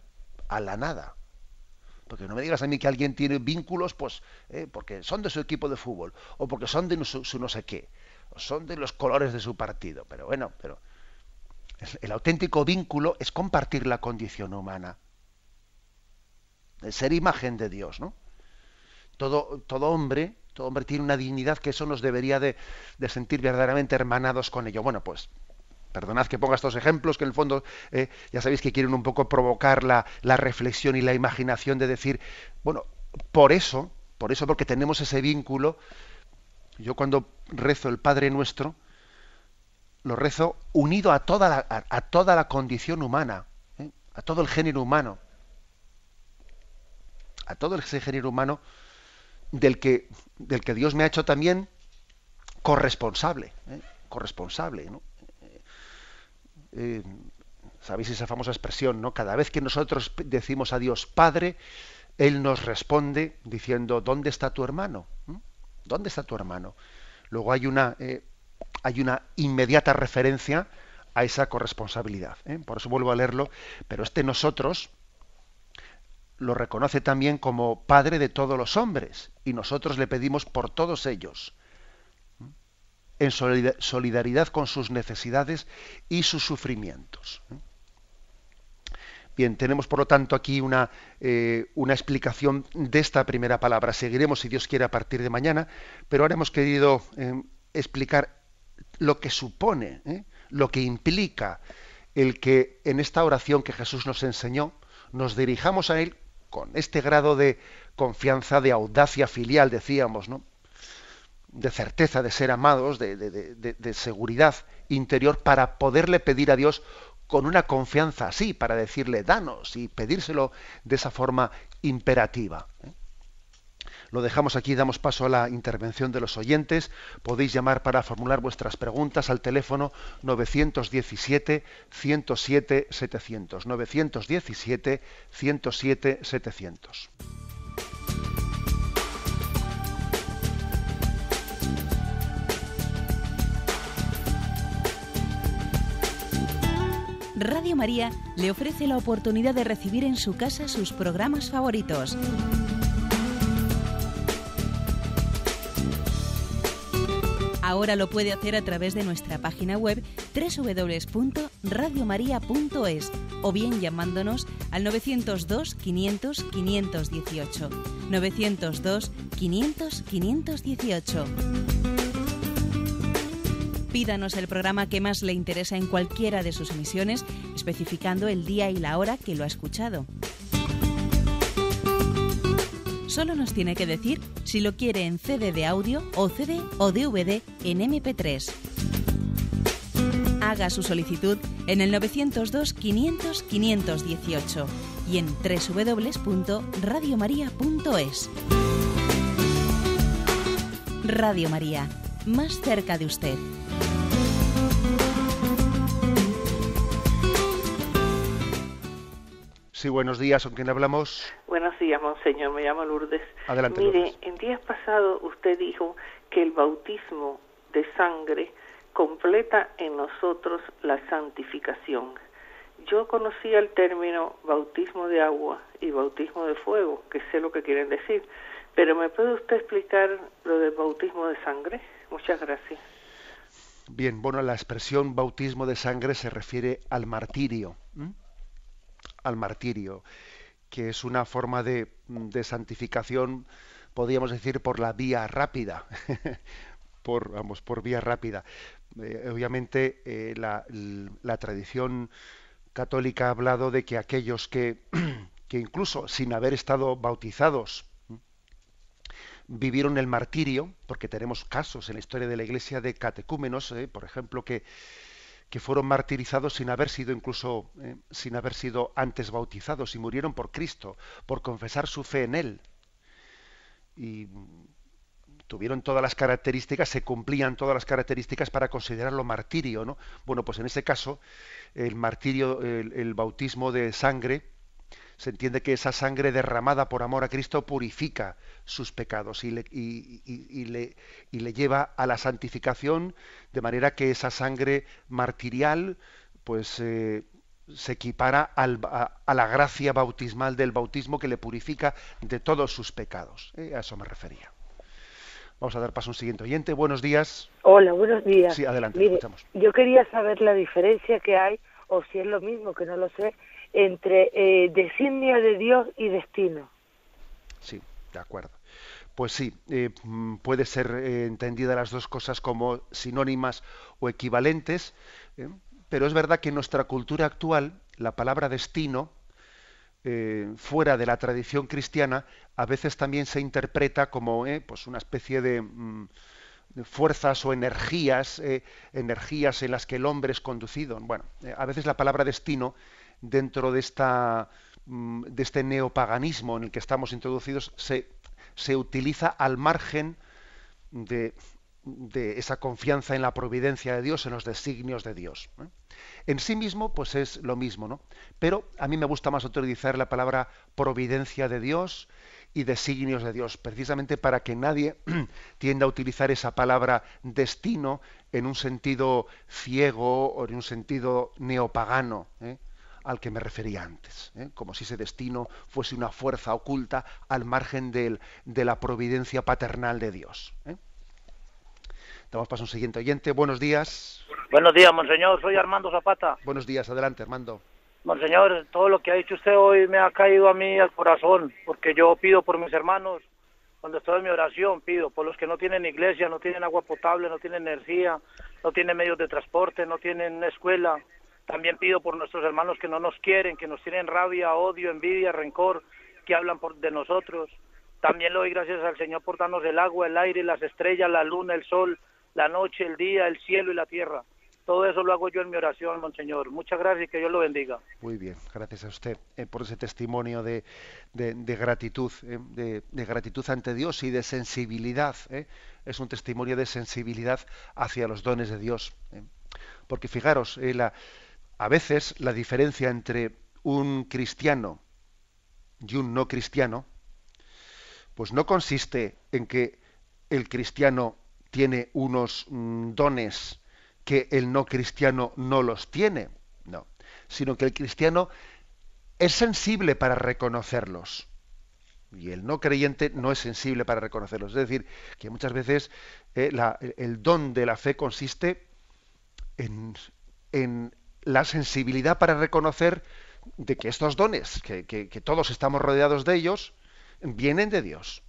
a la nada. Porque no me digas a mí que alguien tiene vínculos, pues, eh, porque son de su equipo de fútbol, o porque son de su, no sé qué, o son de los colores de su partido. Pero bueno, pero el auténtico vínculo es compartir la condición humana, ser imagen de Dios, ¿no? Todo, todo hombre, todo hombre tiene una dignidad que eso nos debería de, de sentir verdaderamente hermanados con ello. Bueno, pues Perdonad que ponga estos ejemplos que en el fondo eh, ya sabéis que quieren un poco provocar la, reflexión y la imaginación de decir, bueno, por eso, por eso, porque tenemos ese vínculo, yo cuando rezo el Padre Nuestro, lo rezo unido a toda la, condición humana, ¿eh? a todo el género humano, a todo ese género humano del que, del que Dios me ha hecho también corresponsable, ¿eh? corresponsable, ¿no? Eh, sabéis esa famosa expresión, ¿no? Cada vez que nosotros decimos a Dios Padre, Él nos responde diciendo, ¿dónde está tu hermano? ¿Dónde está tu hermano? Luego hay una, eh, hay una inmediata referencia a esa corresponsabilidad. ¿eh? Por eso vuelvo a leerlo, pero este nosotros lo reconoce también como Padre de todos los hombres, y nosotros le pedimos por todos ellos en solidaridad con sus necesidades y sus sufrimientos. Bien, tenemos por lo tanto aquí una, eh, una explicación de esta primera palabra. Seguiremos, si Dios quiere, a partir de mañana, pero ahora hemos querido eh, explicar lo que supone, ¿eh? lo que implica el que en esta oración que Jesús nos enseñó, nos dirijamos a Él con este grado de confianza, de audacia filial, decíamos, ¿no? de certeza, de ser amados, de, seguridad interior para poderle pedir a Dios con una confianza así, para decirle danos y pedírselo de esa forma imperativa. ¿eh? Lo dejamos aquí, damos paso a la intervención de los oyentes. Podéis llamar para formular vuestras preguntas al teléfono 917-107-700. 917-107-700. Radio María le ofrece la oportunidad de recibir en su casa sus programas favoritos. Ahora lo puede hacer a través de nuestra página web www.radiomaria.es o bien llamándonos al 902 500 518. 902 500 518 pídanos el programa que más le interesa en cualquiera de sus emisiones, especificando el día y la hora que lo ha escuchado. Solo nos tiene que decir si lo quiere en CD de audio o CD o DVD en MP3. Haga su solicitud en el 902 500 518 y en www.radiomaria.es. Radio María más cerca de usted. Sí, buenos días. ¿Con quién hablamos? Buenos días, monseñor. Me llamo Lourdes. Adelante. Mire, en días pasados usted dijo que el bautismo de sangre completa en nosotros la santificación. Yo conocía el término bautismo de agua y bautismo de fuego, que sé lo que quieren decir, pero ¿me puede usted explicar lo del bautismo de sangre? Muchas gracias. Bien, bueno, la expresión bautismo de sangre se refiere al martirio, al martirio, que es una forma mm, de, santificación, podríamos decir, por la vía rápida, por, vamos, por vía rápida. Eh, obviamente eh, la, la, tradición católica ha hablado de que aquellos que, que incluso sin haber estado bautizados, vivieron el martirio, porque tenemos casos en la historia de la Iglesia de catecúmenos, eh, por ejemplo, que, fueron martirizados sin haber sido incluso eh, sin haber sido antes bautizados y murieron por Cristo, por confesar su fe en él. Y tuvieron todas las características, se cumplían todas las características para considerarlo martirio, ¿no? Bueno, pues en ese caso el martirio, el bautismo de sangre se entiende que esa sangre derramada por amor a Cristo purifica sus pecados y le, y, le, lleva a la santificación, de manera que esa sangre martirial pues, eh, se equipara a, la gracia bautismal del bautismo que le purifica de todos sus pecados. Eh, a eso me refería. Vamos a dar paso a un siguiente oyente. Buenos días. Hola, buenos días. Sí, adelante. yo quería saber la diferencia que hay, o si es lo mismo, que no lo sé, entre eh, de Dios y destino. Sí, de acuerdo. Pues sí, eh, mm, puede ser eh, entendida las dos cosas como sinónimas o equivalentes, eh, pero es verdad que en nuestra cultura actual la palabra destino, fuera de la tradición cristiana, a veces también se interpreta como pues una especie de... Mm, fuerzas o energías, energías en las que el hombre es conducido. Bueno, a veces la palabra destino dentro de, esta, mm, de este neopaganismo en el que estamos introducidos se, utiliza al margen de, esa confianza en la providencia de Dios, en los designios de Dios. En sí mismo, pues es lo mismo, ¿no? Pero a mí me gusta más autorizar la palabra providencia de Dios y designios de Dios, precisamente para que nadie tienda a utilizar esa palabra destino en un sentido ciego o en un sentido neopagano. ¿eh? al que me refería antes, ¿eh? como si ese destino fuese una fuerza oculta al margen del, de la providencia paternal de Dios. ¿eh? Damos paso a un siguiente oyente. Buenos días. Buenos días, monseñor. Soy Armando Zapata. Buenos días. Adelante, Armando. Monseñor, todo lo que ha dicho usted hoy me ha caído a mí al corazón, porque yo pido por mis hermanos, cuando estoy en mi oración, pido por los que no tienen iglesia, no tienen agua potable, no tienen energía, no tienen medios de transporte, no tienen escuela, también pido por nuestros hermanos que no nos quieren, que nos tienen rabia, odio, envidia, rencor, que hablan por, de nosotros. También lo doy gracias al Señor por darnos el agua, el aire, las estrellas, la luna, el sol, la noche, el día, el cielo y la tierra. Todo eso lo hago yo en mi oración, Monseñor. Muchas gracias y que Dios lo bendiga. Muy bien, gracias a usted eh, por ese testimonio de, gratitud, eh, de, de, gratitud ante Dios y de sensibilidad. Eh. Es un testimonio de sensibilidad hacia los dones de Dios. Eh. Porque fijaros, la, a veces la diferencia entre un cristiano y un no cristiano, pues no consiste en que el cristiano tiene unos mm, dones que el no cristiano no los tiene, no, sino que el cristiano es sensible para reconocerlos y el no creyente no es sensible para reconocerlos. Es decir, que muchas veces eh, el don de la fe consiste en la sensibilidad para reconocer de que estos dones, que, todos estamos rodeados de ellos, vienen de Dios.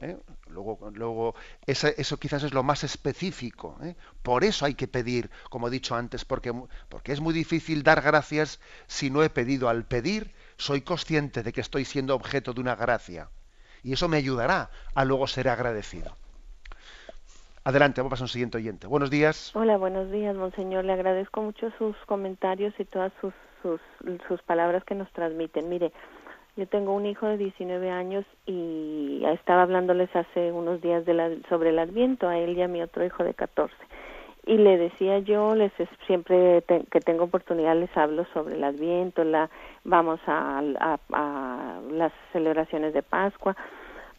¿eh? Luego, luego eso quizás es lo más específico. ¿eh? Por eso hay que pedir, como he dicho antes, porque, porque es muy difícil dar gracias si no he pedido. Al pedir, soy consciente de que estoy siendo objeto de una gracia. Y eso me ayudará a luego ser agradecido. Adelante, vamos a pasar a un siguiente oyente. Buenos días. Hola, buenos días, monseñor. Le agradezco mucho sus comentarios y todas sus, sus, palabras que nos transmiten. Mire, yo tengo un hijo de 19 años y estaba hablándoles hace unos días de sobre el Adviento a él y a mi otro hijo de 14. Y le decía yo, les siempre que tengo oportunidad les hablo sobre el Adviento, la vamos a las celebraciones de Pascua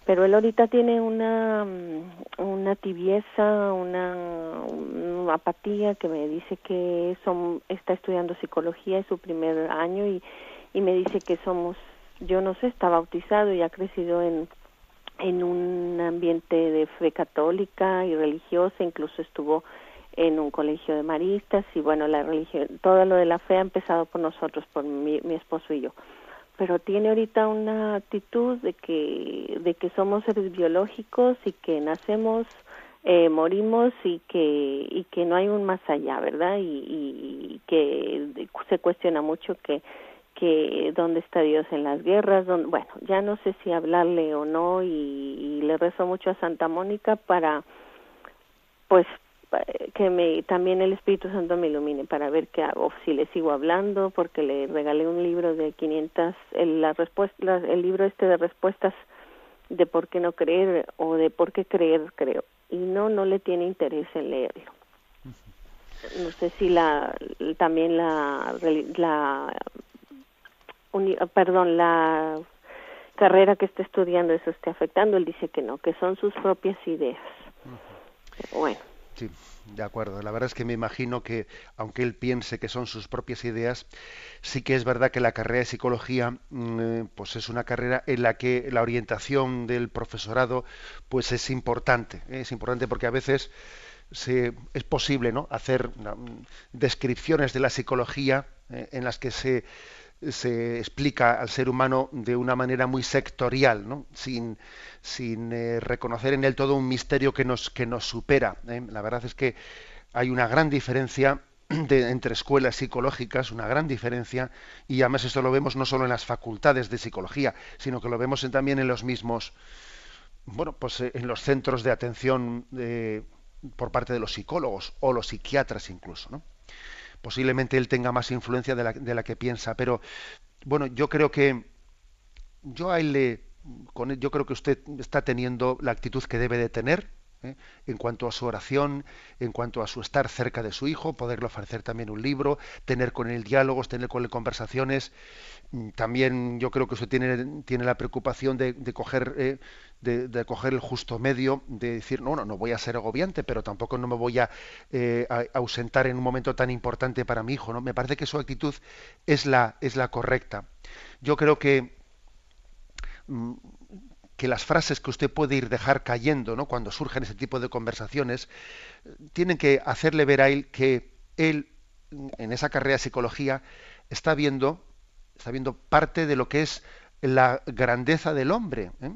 pero él ahorita tiene una, mm, tibieza, una, apatía que me dice que está estudiando psicología, en su primer año y, me dice que somos, yo no sé, está bautizado y ha crecido en, en un ambiente de fe católica y religiosa, incluso estuvo en un colegio de maristas y bueno, la religión, todo lo de la fe ha empezado por nosotros, por mi esposo y yo pero tiene ahorita una actitud de que, de que somos seres biológicos y que nacemos, eh, morimos y que, y que no hay un más allá, ¿verdad? Y, y, que se cuestiona mucho que, que dónde está Dios en las guerras, bueno, ya no sé si hablarle o no y, y le rezo mucho a Santa Mónica para pues que me, también el Espíritu Santo me ilumine para ver qué hago, si le sigo hablando, porque le regalé un libro de 500, el, la respuesta, el libro este de respuestas de por qué no creer o de por qué creer, creo. Y no, no le tiene interés en leerlo. No sé si la, también la, la, perdón, la carrera que está estudiando eso esté afectando. Él dice que no, que son sus propias ideas. Bueno. Sí, de acuerdo. La verdad es que me imagino que, aunque él piense que son sus propias ideas, sí que es verdad que la carrera de psicología, mm, eh, pues es una carrera en la que la orientación del profesorado, pues es importante. ¿eh? Es importante porque a veces es posible, ¿no? Hacer mm, descripciones de la psicología eh, en las que se se explica al ser humano de una manera muy sectorial, ¿no? sin, eh, reconocer en él todo un misterio que nos, que nos supera. ¿eh? La verdad es que hay una gran diferencia entre escuelas psicológicas, una gran diferencia, y además esto lo vemos no solo en las facultades de psicología, sino que lo vemos también en los mismos, bueno, pues eh, en los centros de atención por parte de los psicólogos o los psiquiatras incluso, ¿no? posiblemente él tenga más influencia de la, que piensa, pero bueno, yo creo que yo con yo creo que usted está teniendo la actitud que debe de tener, ¿eh? en cuanto a su oración, en cuanto a su estar cerca de su hijo, poderle ofrecer también un libro, tener con él diálogos, tener con él conversaciones. Mm, también yo creo que usted tiene, tiene la preocupación eh, de, de coger, el justo medio, de decir, no, no, no voy a ser agobiante, pero tampoco no me voy eh, a, ausentar en un momento tan importante para mi hijo. ¿no? Me parece que su actitud es la, es la correcta. Yo creo que mm, que las frases que usted puede ir dejar cayendo, Cuando surgen ese tipo de conversaciones, tienen que hacerle ver a él que él, en esa carrera de psicología, está viendo, está viendo parte de lo que es la grandeza del hombre. ¿eh?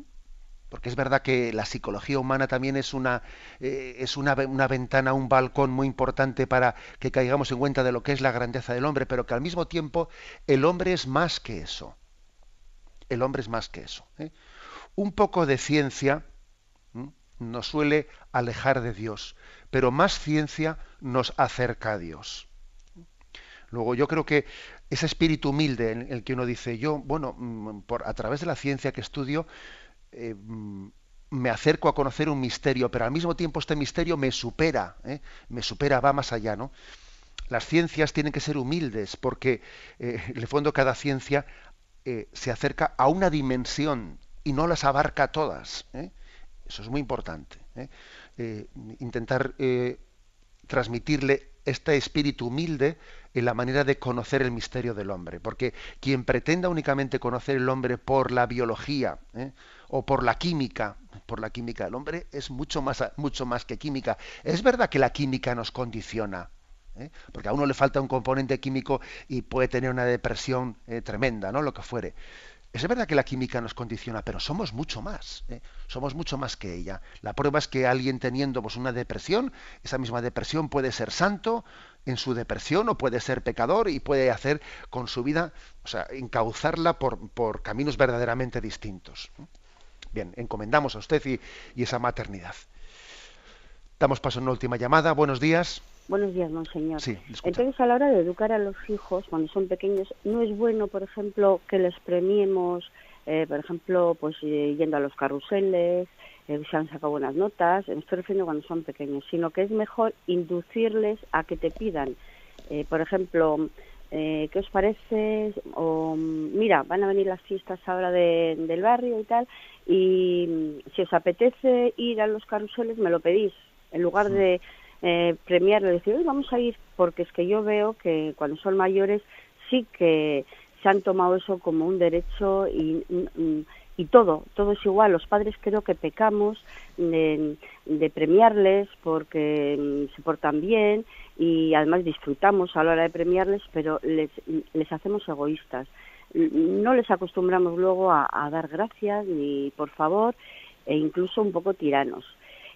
Porque es verdad que la psicología humana también es una, eh, es una, ventana, un balcón muy importante para que caigamos en cuenta de lo que es la grandeza del hombre, pero que al mismo tiempo el hombre es más que eso. El hombre es más que eso. ¿eh? un poco de ciencia nos suele alejar de Dios, pero más ciencia nos acerca a Dios. Luego yo creo que ese espíritu humilde en el que uno dice, yo, bueno, mm, por, a través de la ciencia que estudio, eh, mm, me acerco a conocer un misterio, pero al mismo tiempo este misterio me supera, ¿eh? me supera, va más allá, ¿no? Las ciencias tienen que ser humildes porque, de eh, el fondo, cada ciencia se acerca a una dimensión y no las abarca todas. ¿eh? Eso es muy importante. ¿eh? Eh, intentar transmitirle este espíritu humilde en la manera de conocer el misterio del hombre. Porque quien pretenda únicamente conocer el hombre por la biología o por la química, por la química del hombre es mucho más, mucho más que química. Es verdad que la química nos condiciona. Porque a uno le falta un componente químico y puede tener una depresión tremenda, ¿no? Lo que fuere es verdad que la química nos condiciona, pero somos mucho más, ¿eh? somos mucho más que ella. La prueba es que alguien teniendo pues, una depresión, esa misma depresión puede ser santo en su depresión o puede ser pecador y puede hacer con su vida, o sea, encauzarla por, caminos verdaderamente distintos. Bien, encomendamos a usted y esa maternidad. Damos paso a una última llamada. Buenos días. Buenos días, monseñor. Entonces, a la hora de educar a los hijos, cuando son pequeños, no es bueno, por ejemplo, que les premiemos, eh, por ejemplo, pues eh, yendo a los carruseles, eh, se han sacado buenas notas, me estoy refiriendo cuando son pequeños, sino que es mejor inducirles a que te pidan, eh, por ejemplo, ¿qué os parece? O, mira, van a venir las fiestas ahora del barrio y tal, y mm, si os apetece ir a los carruseles, me lo pedís, en lugar mm. de eh, decir, hoy vamos a ir, porque es que yo veo que cuando son mayores sí que se han tomado eso como un derecho y, mm, mm, todo, todo es igual. Los padres creo que pecamos de, premiarles porque mm, se portan bien y además disfrutamos a la hora de premiarles, pero les, les hacemos egoístas. No les acostumbramos luego a dar gracias ni por favor e incluso un poco tiranos.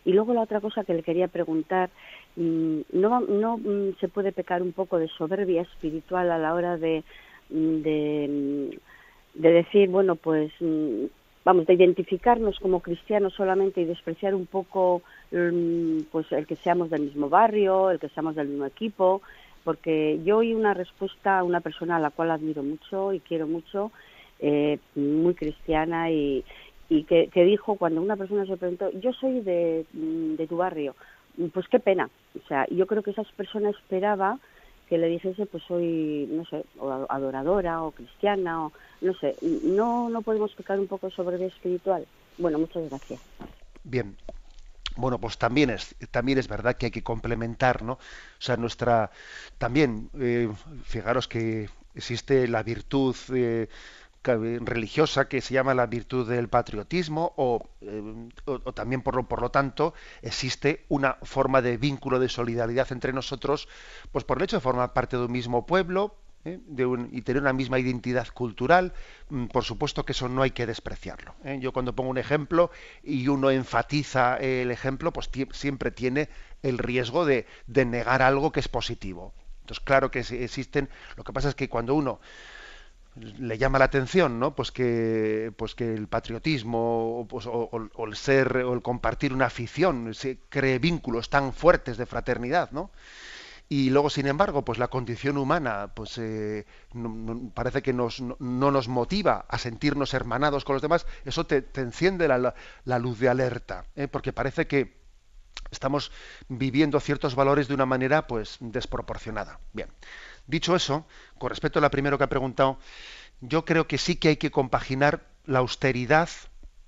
Y luego la otra cosa que le quería preguntar, mm, ¿no, no mm, se puede pecar un poco de soberbia espiritual a la hora de, mm, de, decir, bueno, pues vamos, de identificarnos como cristianos solamente y despreciar un poco pues el que seamos del mismo barrio, el que seamos del mismo equipo, porque yo oí una respuesta a una persona a la cual admiro mucho y quiero mucho, eh, muy cristiana y, y que, dijo cuando una persona se preguntó, yo soy de, mm, de tu barrio, pues qué pena. O sea, yo creo que esa persona esperaba que le dijese, pues soy, no sé, o adoradora o cristiana, o no sé, no, no podemos explicar un poco sobre vida espiritual. Bueno, muchas gracias. Bien. Bueno, pues también es, también es verdad que hay que complementar, ¿no? O sea, nuestra, también, eh, fijaros que existe la virtud eh, religiosa que se llama la virtud del patriotismo eh, o, también por lo, por lo, tanto existe una forma de vínculo de solidaridad entre nosotros pues por el hecho de formar parte de un mismo pueblo ¿eh? de un, y tener una misma identidad cultural mm, por supuesto que eso no hay que despreciarlo ¿eh? yo cuando pongo un ejemplo y uno enfatiza el ejemplo pues siempre tiene el riesgo de, de negar algo que es positivo entonces claro que existen lo que pasa es que cuando uno le llama la atención, ¿no? Pues que, pues que el patriotismo pues, o, el ser o el compartir una afición se cree vínculos tan fuertes de fraternidad, ¿no? Y luego, sin embargo, pues la condición humana, pues eh, parece que no, nos motiva a sentirnos hermanados con los demás. Eso te, enciende la, luz de alerta, ¿eh? porque parece que estamos viviendo ciertos valores de una manera, pues, desproporcionada. Bien. Dicho eso, con respecto a la primera que ha preguntado, yo creo que sí que hay que compaginar la austeridad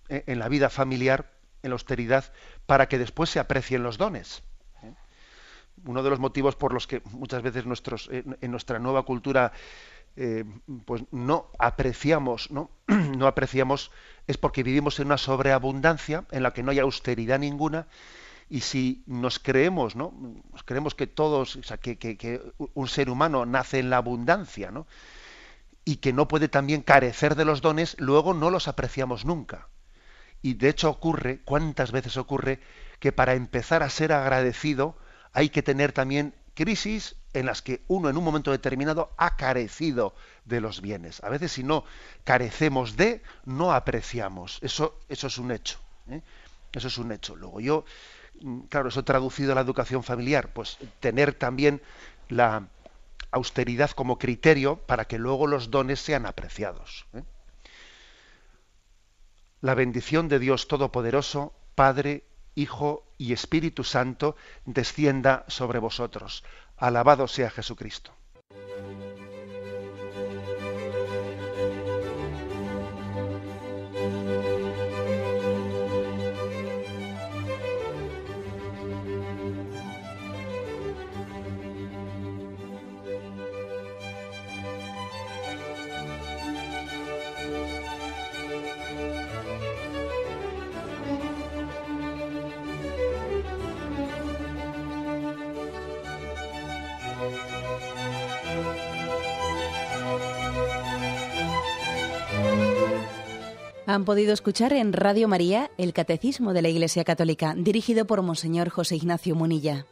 eh, en la vida familiar, en la austeridad, para que después se aprecien los dones. ¿eh? Uno de los motivos por los que muchas veces eh, en, nuestra nueva cultura pues no apreciamos, ¿no? no apreciamos, es porque vivimos en una sobreabundancia en la que no hay austeridad ninguna y si nos creemos, ¿no? Nos creemos que todos, que, un ser humano nace en la abundancia, ¿no? Y que no puede también carecer de los dones, luego no los apreciamos nunca. Y de hecho ocurre, cuántas veces ocurre, que para empezar a ser agradecido hay que tener también crisis en las que uno en un momento determinado ha carecido de los bienes. A veces si no carecemos de, no apreciamos. Eso, eso es un hecho. ¿eh? Eso es un hecho. Luego yo claro, eso traducido a la educación familiar, pues tener también la austeridad como criterio para que luego los dones sean apreciados. ¿eh? La bendición de Dios Todopoderoso, Padre, Hijo y Espíritu Santo, descienda sobre vosotros. Alabado sea Jesucristo. Han podido escuchar en Radio María el Catecismo de la Iglesia Católica, dirigido por Monseñor José Ignacio Munilla.